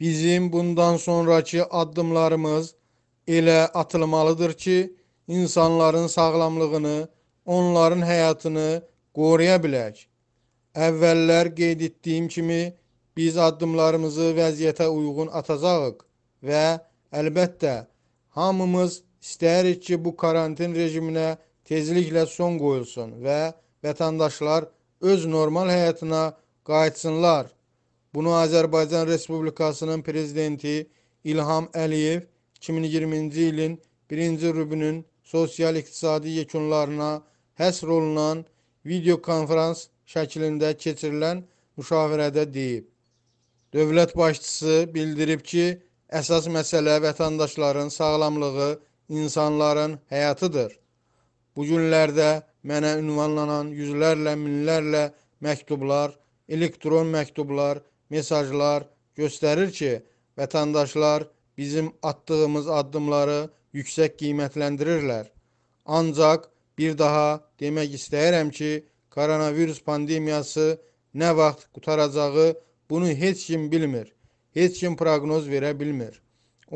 Bizim bundan sonraki addımlarımız elə atılmalıdır ki, insanların sağlamlığını, onların həyatını qoruya bilək. Əvvəllər qeyd etdiyim kimi, biz addımlarımızı vəziyyətə uyğun atacağıq və əlbəttə hamımız istəyirik ki, bu karantin rejiminə tezliklə son qoyulsun və vətəndaşlar öz normal həyatına qayıtsınlar. Bunu Azərbaycan Respublikasının prezidenti İlham Əliyev 2020-ci ilin 1-ci rübünün sosial-iqtisadi yekunlarına həsr olunan videokonferans şəklində keçirilən müşavirədə deyib. Dövlət başçısı bildirib ki, əsas məsələ vətəndaşların sağlamlığı insanların həyatıdır. Bu günlərdə mənə ünvanlanan yüzlərlə, minlərlə məktublar, elektron məktublar, mesajlar göstərir ki, vətəndaşlar bizim atdığımız addımları yüksək qiymətləndirirlər. Ancaq bir daha demək istəyirəm ki, koronavirus pandemiyası nə vaxt qutaracağı bunu heç kim bilmir. Heç kim proqnoz verə bilmir.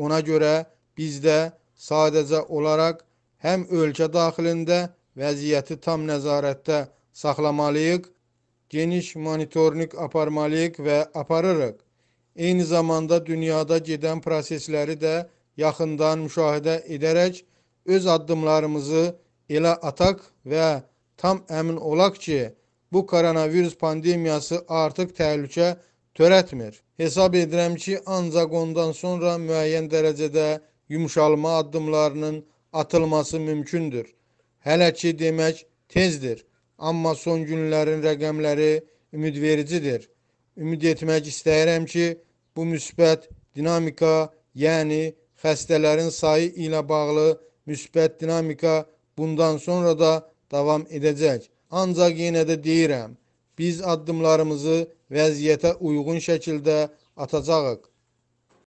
Ona görə bizdə sadəcə olaraq həm ölkə daxilində vəziyyəti tam nəzarətdə saxlamalıyıq, geniş monitorinq aparmalıyıq və aparırıq. Eyni zamanda dünyada gedən prosesləri də yaxından müşahidə edərək öz addımlarımızı elə ataq və tam əmin olaq ki, bu koronavirus pandemiyası artıq təhlükə törətmir. Hesab edirəm ki, ancaq ondan sonra müəyyən dərəcədə yumşalma addımlarının atılması mümkündür. Hələ ki demək tezdir. Amma son günlərin rəqəmləri ümidvericidir. Ümid etmək istəyirəm ki, bu müsbət dinamika, yəni xəstələrin sayı ilə bağlı müsbət dinamika bundan sonra da davam edəcək. Ancaq yenə də deyirəm, biz addımlarımızı vəziyyətə uyğun şəkildə atacağıq.